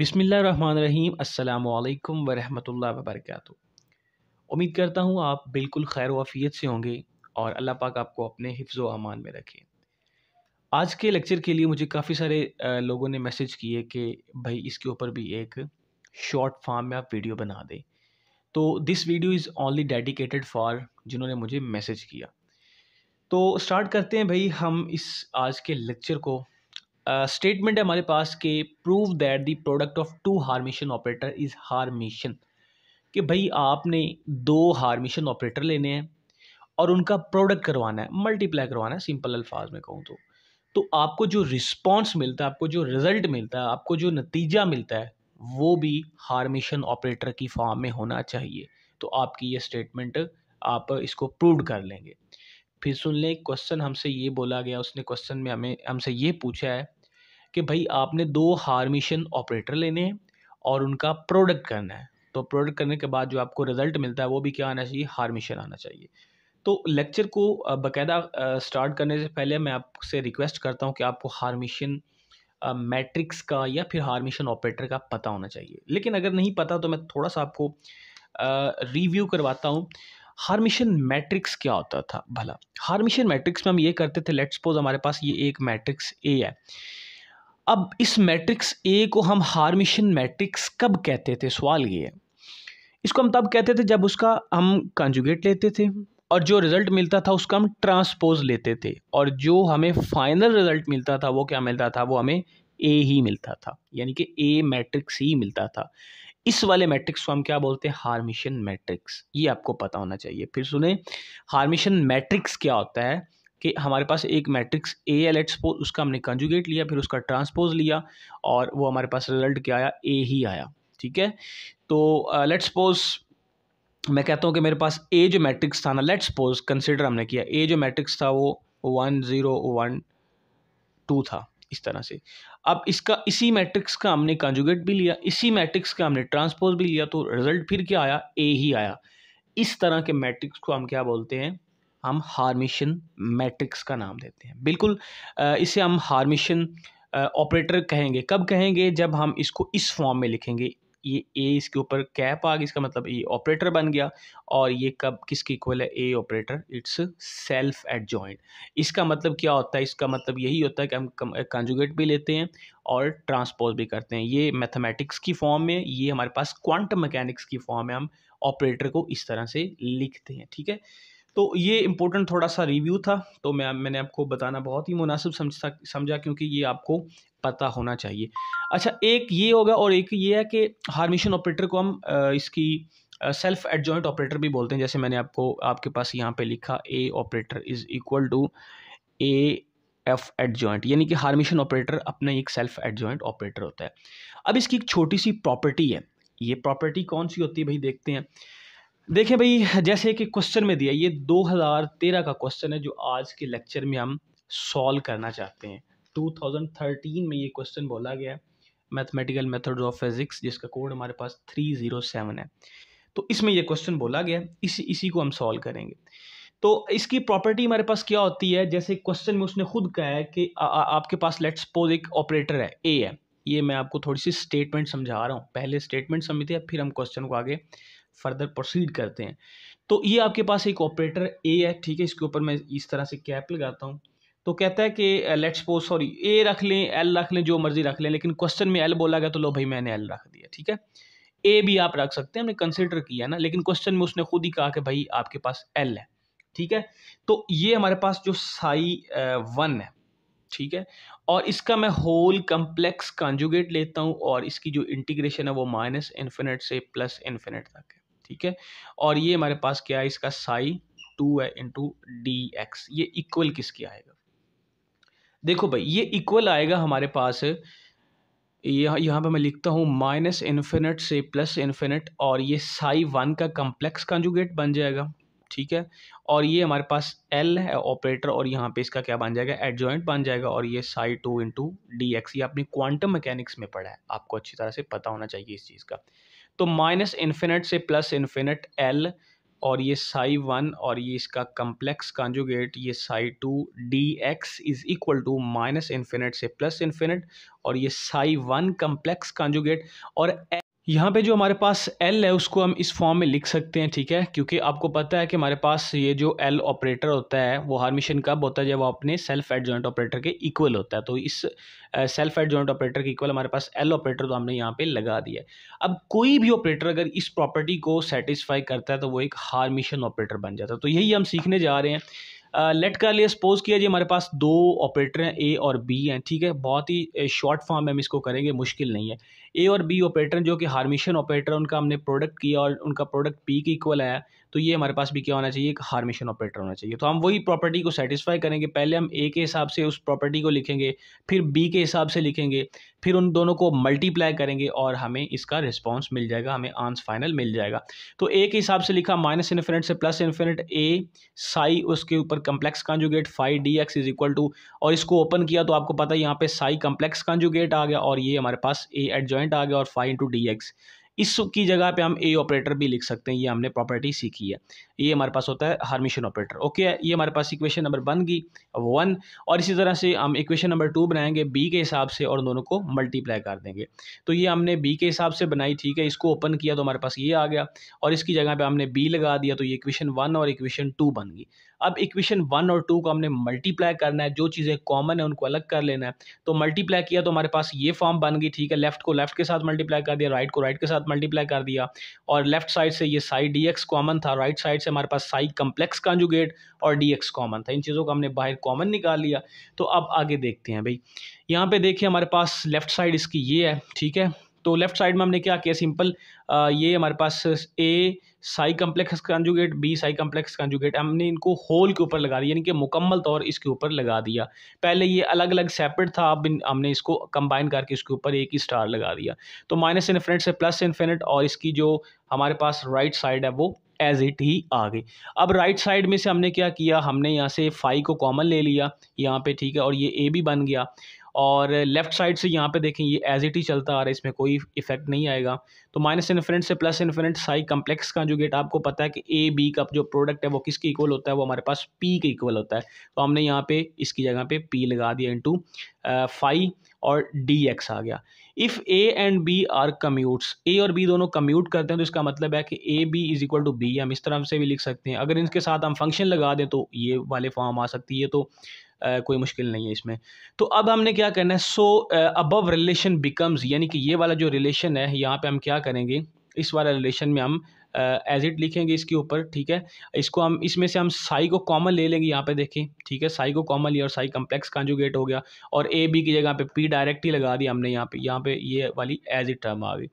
बिसमीम् अल्लाम वरहमल वर्क उम्मीद करता हूँ आप बिल्कुल खैर वाफ़ियत से होंगे और अल्लाह पाक आपको अपने हिफ्ज़ अमान में रखे आज के लेक्चर के लिए मुझे काफ़ी सारे लोगों ने मैसेज किए कि भाई इसके ऊपर भी एक शॉर्ट फॉर्म में आप वीडियो बना दें तो this video is only dedicated for जिन्होंने मुझे मैसेज किया तो स्टार्ट करते हैं भाई हम इस आज के लेक्चर को स्टेटमेंट है हमारे पास कि prove that the product of two hermitian operator is hermitian कि भाई आपने दो हार्मिशन ऑपरेटर लेने हैं और उनका प्रोडक्ट करवाना है मल्टीप्लाई करवाना है सिंपल अल्फाज में कहूँ तो तो आपको जो रिस्पॉन्स मिलता है आपको जो रिज़ल्ट मिलता है आपको जो नतीजा मिलता है वो भी हार्मिशन ऑपरेटर की फॉर्म में होना चाहिए तो आपकी ये स्टेटमेंट आप इसको प्रूव कर लेंगे फिर सुन लें क्वेश्चन हमसे ये बोला गया उसने क्वेश्चन में हमें हमसे ये पूछा है कि भाई आपने दो हार्मिशन ऑपरेटर लेने हैं और उनका प्रोडक्ट करना है तो प्रोडक्ट करने के बाद जो आपको रिजल्ट मिलता है वो भी क्या आना चाहिए हार्मिशन आना चाहिए तो लेक्चर को बाकायदा स्टार्ट करने से पहले मैं आपसे रिक्वेस्ट करता हूँ कि आपको हार्मिशन मैट्रिक्स का या फिर हार्मिशन ऑपरेटर का पता होना चाहिए लेकिन अगर नहीं पता तो मैं थोड़ा सा आपको रिव्यू करवाता हूँ हार्मिशन मैट्रिक्स क्या होता था भला हार्मिशन मैट्रिक्स में हम ये करते थे लेट्स सपोज हमारे पास ये एक मैट्रिक्स ए है अब इस मैट्रिक्स ए को हम हार्मिशन मैट्रिक्स कब कहते थे सवाल ये है इसको हम तब कहते थे जब उसका हम कंजुगेट लेते थे और जो रिज़ल्ट मिलता था उसका हम ट्रांसपोज लेते थे और जो हमें फाइनल रिज़ल्ट मिलता था वो क्या मिलता था वो हमें ए ही मिलता था यानी कि ए मैट्रिक्स ही मिलता था इस वाले मैट्रिक्स को हम क्या बोलते हैं हार्मिशन मैट्रिक्स ये आपको पता होना चाहिए फिर सुने हार्मिशन मैट्रिक्स क्या होता है कि हमारे पास एक मैट्रिक्स ए एल एट एक्सपोज उसका हमने कंजुगेट लिया फिर उसका ट्रांसपोज लिया और वो हमारे पास रिजल्ट क्या आया ए ही आया ठीक है तो लेट्स uh, सपोज मैं कहता हूँ कि मेरे पास ए जो मैट्रिक्स था ना लेट्स सपोज कंसिडर हमने किया ए जो मैट्रिक्स था वो वन ज़ीरो वन टू था इस तरह से अब इसका इसी मैट्रिक्स का हमने कंजुगेट भी लिया इसी मैट्रिक्स का हमने ट्रांसपोज भी लिया तो रिजल्ट फिर क्या आया ए ही आया इस तरह के मैट्रिक्स को हम क्या बोलते हैं हम हार्मिशन मैट्रिक्स का नाम देते हैं बिल्कुल इसे हम हार्मिशन ऑपरेटर कहेंगे कब कहेंगे जब हम इसको इस फॉर्म में लिखेंगे ये ए इसके ऊपर कैप आ गई इसका मतलब ये ऑपरेटर बन गया और ये कब किसके इक्वल है A operator its self adjoint इसका मतलब क्या होता है इसका मतलब यही होता है कि हम कंजुगेट भी लेते हैं और ट्रांसपोज भी करते हैं ये मैथमेटिक्स की फॉर्म में ये हमारे पास क्वांटम मैकेनिक्स की फॉर्म में हम ऑपरेटर को इस तरह से लिखते हैं ठीक है तो ये इम्पोर्टेंट थोड़ा सा रिव्यू था तो मैं मैंने आपको बताना बहुत ही मुनासिब समझा समझा क्योंकि ये आपको पता होना चाहिए अच्छा एक ये होगा और एक ये है कि हारमिशन ऑपरेटर को हम इसकी सेल्फ एडजॉइंट ऑपरेटर भी बोलते हैं जैसे मैंने आपको आपके पास यहाँ पे लिखा A operator is equal to A F adjoint यानी कि हारमिशन ऑपरेटर अपना एक सेल्फ एडजॉइंट ऑपरेटर होता है अब इसकी एक छोटी सी प्रॉपर्टी है ये प्रॉपर्टी कौन सी होती है भाई देखते हैं देखें भाई जैसे कि क्वेश्चन में दिया ये 2013 का क्वेश्चन है जो आज के लेक्चर में हम सॉल्व करना चाहते हैं 2013 में ये क्वेश्चन बोला गया है मैथमेटिकल मेथड ऑफ फिजिक्स जिसका कोड हमारे पास 307 है तो इसमें ये क्वेश्चन बोला गया इसी इसी को हम सॉल्व करेंगे तो इसकी प्रॉपर्टी हमारे पास क्या होती है जैसे क्वेश्चन में उसने खुद कहा है कि आ, आ, आपके पास लेट्स पोज एक ऑपरेटर है ए है ये मैं आपको थोड़ी सी स्टेटमेंट समझा रहा हूँ पहले स्टेटमेंट समझते हैं फिर हम क्वेश्चन को आगे फर्दर प्रोसीड करते हैं तो ये आपके पास एक ऑपरेटर ए है ठीक है इसके ऊपर मैं इस तरह से कैप लगाता हूँ तो कहता है कि लेट्स सपोज सॉरी ए रख लें एल रख लें जो मर्जी रख लें लेकिन क्वेश्चन में एल बोला गया तो लो भाई मैंने एल रख दिया ठीक है ए भी आप रख सकते हैं हमने कंसिडर किया ना लेकिन क्वेश्चन में उसने खुद ही कहा कि भाई आपके पास एल है ठीक है तो ये हमारे पास जो साई वन है ठीक है और इसका मैं होल कम्प्लेक्स कॉन्जुगेट लेता हूँ और इसकी जो इंटीग्रेशन है वो माइनस इन्फिनिट से प्लस इन्फिनिट तक है ठीक है और ये हमारे पास क्या है इसका साई टू है इंटू डी एक्स ये इक्वल किसके आएगा देखो भाई ये इक्वल आएगा हमारे पास यह यहाँ पे मैं लिखता हूँ माइनस इन्फिनिट से प्लस इन्फिनिट और ये साई वन का कम्प्लेक्स कंजुगेट बन जाएगा ठीक है और ये हमारे पास एल है ऑपरेटर और यहाँ पे इसका क्या बन जाएगा एडजॉइंट बन जाएगा और ये psi two into D X ये आपने क्वांटम मैकेनिक्स में पढ़ा है आपको अच्छी तरह से पता होना चाहिए इस चीज़ का तो माइनस इन्फिनट से प्लस इन्फिनट एल और ये साई वन और ये इसका कम्प्लेक्स कॉन्जुगेट ये psi two D X is equal to minus infinite से प्लस इन्फिनट और ये साई वन कम्प्लेक्स कॉन्जुगेट और यहाँ पे जो हमारे पास एल है उसको हम इस फॉर्म में लिख सकते हैं ठीक है क्योंकि आपको पता है कि हमारे पास ये जो एल ऑपरेटर होता है वो हार्मिशन कब होता है जब वो अपने सेल्फ एड जॉइंट ऑपरेटर के इक्वल होता है तो इस सेल्फ एड जॉइंट ऑपरेटर के इक्वल हमारे पास एल ऑपरेटर तो हमने यहाँ पे लगा दिया अब कोई भी ऑपरेटर अगर इस प्रॉपर्टी को सेटिस्फाई करता है तो वो एक हार्मिशन ऑपरेटर बन जाता है तो यही हम सीखने जा रहे हैं लेट कर लिए सपोज किया जी हमारे पास दो ऑपरेटर हैं ए और बी हैं ठीक है बहुत ही शॉर्ट फॉर्म में हम इसको करेंगे मुश्किल नहीं है ए और बी ऑपरेटर जो कि हार्मिशन ऑपरेटर उनका हमने प्रोडक्ट किया और उनका प्रोडक्ट पी के इक्वल आया तो ये हमारे पास भी क्या होना चाहिए एक हार्मेशन ऑपरेटर होना चाहिए तो हम वही प्रॉपर्टी को सेटिस्फाई करेंगे पहले हम ए के हिसाब से उस प्रॉपर्टी को लिखेंगे फिर बी के हिसाब से लिखेंगे फिर उन दोनों को मल्टीप्लाई करेंगे और हमें इसका रिस्पॉन्स मिल जाएगा हमें आंस फाइनल मिल जाएगा तो ए के हिसाब से लिखा माइनस इन्फिनेट से प्लस इन्फिनेट ए साई उसके ऊपर complex conjugate phi D X is equal to और इसको ओपन किया तो आपको पता है यहाँ पे साई कम्प्लेक्स कॉन्जुगेट आ गया और ये हमारे पास ए एड आ गया और फाइव इंटू डी एक्स इस की जगह पे हम ए ऑपरेटर भी लिख सकते हैं ये हमने प्रॉपर्टी सीखी है ये हमारे पास होता है हार्मिशन ऑपरेटर ओके ये हमारे पास इक्वेशन नंबर वन की वन और इसी तरह से हम इक्वेशन नंबर टू बनाएंगे बी के हिसाब से और दोनों को मल्टीप्लाई कर देंगे तो ये हमने बी के हिसाब से बनाई ठीक है इसको ओपन किया तो हमारे पास ये आ गया और इसकी जगह पर हमने बी लगा दिया तो ये इक्वेशन वन और इक्वेशन टू बन गई अब इक्वेशन वन और टू को हमने मल्टीप्लाई करना है जो चीज़ें कॉमन है उनको अलग कर लेना है तो मल्टीप्लाई किया तो हमारे पास ये फॉर्म बन गई ठीक है लेफ्ट को लेफ्ट के साथ मल्टीप्लाई कर दिया राइट को राइट के साथ मल्टीप्लाई कर दिया और लेफ्ट साइड से ये साई डी एक्स कॉमन था राइट साइड से हमारे पास साई कम्प्लेक्स कॉन्जुगेट और डी एक्स कॉमन था इन चीज़ों को हमने बाहर कॉमन निकाल लिया तो अब आगे देखते हैं भाई यहाँ पे देखिए हमारे पास लेफ्ट साइड इसकी ये है ठीक है तो लेफ्ट साइड में हमने क्या किया सिंपल ये हमारे पास A psi complex conjugate B psi complex conjugate हमने इनको होल के ऊपर लगा दिया यानी कि मुकम्मल तौर इसके ऊपर लगा दिया पहले ये अलग अलग सेपरेट था अब हमने इसको कंबाइन करके इसके ऊपर एक ही स्टार लगा दिया तो माइनस इन्फिनेट से प्लस इन्फिनेट और इसकी जो हमारे पास राइट right साइड है वो एज इट ही आ गई अब राइट right साइड में से हमने क्या किया हमने यहाँ से फाई को कॉमन ले लिया यहाँ पे ठीक है और ये ए भी बन गया और लेफ्ट साइड से यहाँ पे देखें ये एज इट ही चलता आ रहा है इसमें कोई इफेक्ट नहीं आएगा तो माइनस इन्फिनेट से plus infinite psi complex जो गेट आपको पता है कि ए बी का जो प्रोडक्ट है वो किसके इक्वल होता है वो हमारे पास पी के इक्वल होता है तो हमने यहाँ पे इसकी जगह पे पी लगा दिया इंटू फाई और डी एक्स आ गया if A and B are commutes A और बी दोनों कम्यूट करते हैं तो इसका मतलब है कि A B is equal to B हम इस तरह से भी लिख सकते हैं अगर इनके साथ हम फंक्शन लगा दें तो ये वाले फॉर्म आ सकती है तो कोई मुश्किल नहीं है इसमें तो अब हमने क्या करना है सो अबव रिलेशन बिकम्स यानी कि ये वाला जो रिलेशन है यहाँ पे हम क्या करेंगे इस वाला रिलेशन में हम एज uh, इट लिखेंगे इसके ऊपर ठीक है इसको हम इसमें से हम साई को कॉमन ले लेंगे यहाँ पे देखें ठीक है साई को कॉमन लिया और साई कम्प्लेक्स कॉन्जुगेट हो गया और ए बी की जगह पे पी डायरेक्ट ही लगा दिया हमने यहाँ पे यहाँ पे ये वाली एज इट टर्म आ गई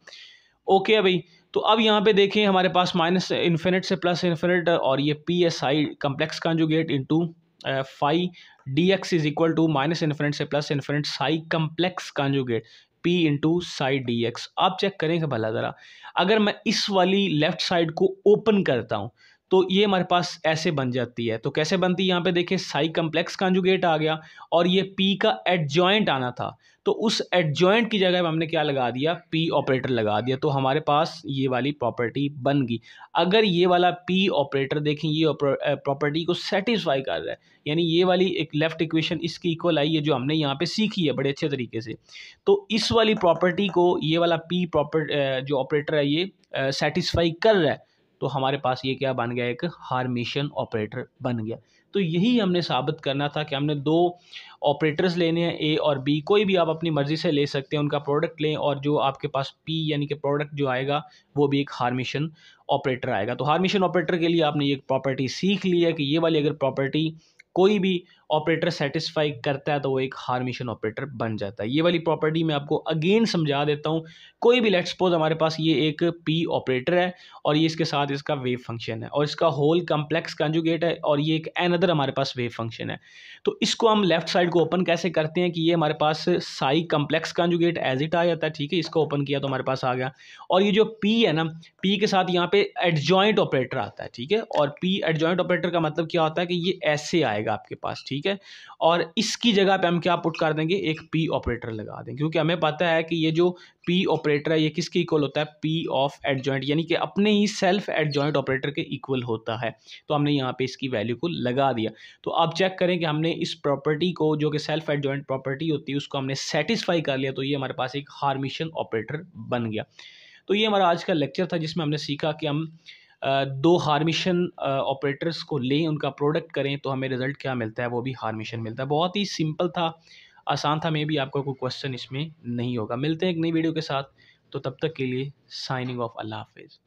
ओके है भाई तो अब यहाँ पे देखें हमारे पास माइनस इन्फिनिट से प्लस इन्फिनिट और ये P S I complex conjugate into phi D X is equal to minus infinite से plus infinite psi complex conjugate P into psi D X आप चेक करेंगे भला ज़रा अगर मैं इस वाली लेफ्ट साइड को ओपन करता हूँ तो ये हमारे पास ऐसे बन जाती है तो कैसे बनती है यहाँ पे देखिए साई कम्प्लेक्स कांजुगेट आ गया और ये पी का एडजॉइंट आना था तो उस एडजॉइंट की जगह पर हमने क्या लगा दिया पी ऑपरेटर लगा दिया तो हमारे पास ये वाली प्रॉपर्टी बन गई अगर ये वाला पी ऑपरेटर देखें ये प्रॉपर्टी को सेटिस्फाई कर रहा है यानी ये वाली एक लेफ़्ट इक्वेशन इसकी इक्वल आई है जो हमने यहाँ पे सीखी है बड़े अच्छे तरीके से तो इस वाली प्रॉपर्टी को ये वाला पी प्रॉपर जो ऑपरेटर है ये सेटिस्फाई कर रहा है तो हमारे पास ये क्या बन गया एक हारमिशन ऑपरेटर बन गया तो यही हमने साबित करना था कि हमने दो ऑपरेटर्स लेने हैं ए और बी कोई भी आप अपनी मर्ज़ी से ले सकते हैं उनका प्रोडक्ट लें और जो आपके पास पी यानी कि प्रोडक्ट जो आएगा वो भी एक हारमिशन ऑपरेटर आएगा तो हारमिशन ऑपरेटर के लिए आपने ये प्रॉपर्टी सीख ली है कि ये वाली अगर प्रॉपर्टी कोई भी ऑपरेटर सेटिस्फाई करता है तो वो एक हार्मिशन ऑपरेटर बन जाता है ये वाली प्रॉपर्टी मैं आपको अगेन समझा देता हूँ कोई भी लेट सपोज हमारे पास ये एक पी ऑपरेटर है और ये इसके साथ इसका वेव फंक्शन है और इसका होल कम्प्लेक्स कंजुगेट है और ये एक एन हमारे पास वेव फंक्शन है तो इसको हम लेफ्ट साइड को ओपन कैसे करते हैं कि ये हमारे पास psi complex conjugate as it आ जाता है ठीक है इसको ओपन किया तो हमारे पास आ गया और ये जो पी है ना पी के साथ यहाँ पे एडजॉइंट ऑपरेटर आता है ठीक है और पी एडजॉइंट ऑपरेटर का मतलब क्या होता है कि ये ऐसे आएगा आपके पास ठीक ठीक है और इसकी जगह पे हम क्या पुट कर देंगे एक पी ऑपरेटर लगा देंगे क्योंकि हमें पता है कि ये जो पी ऑपरेटर है ये किसके इक्वल होता है पी ऑफ एड यानी कि अपने ही सेल्फ एड ऑपरेटर के इक्वल होता है तो हमने यहाँ पे इसकी वैल्यू को लगा दिया तो आप चेक करें कि हमने इस प्रॉपर्टी को जो कि सेल्फ एड प्रॉपर्टी होती है उसको हमने सेटिस्फाई कर लिया तो ये हमारे पास एक हारमिशन ऑपरेटर बन गया तो ये हमारा आज का लेक्चर था जिसमें हमने सीखा कि हम दो हारमिशन ऑपरेटर्स को लें उनका प्रोडक्ट करें तो हमें रिज़ल्ट क्या मिलता है वो भी हारमिशन मिलता है बहुत ही सिंपल था आसान था मे भी आपका कोई क्वेश्चन इसमें नहीं होगा मिलते हैं एक नई वीडियो के साथ तो तब तक के लिए साइनिंग ऑफ अल्लाह हाफिज़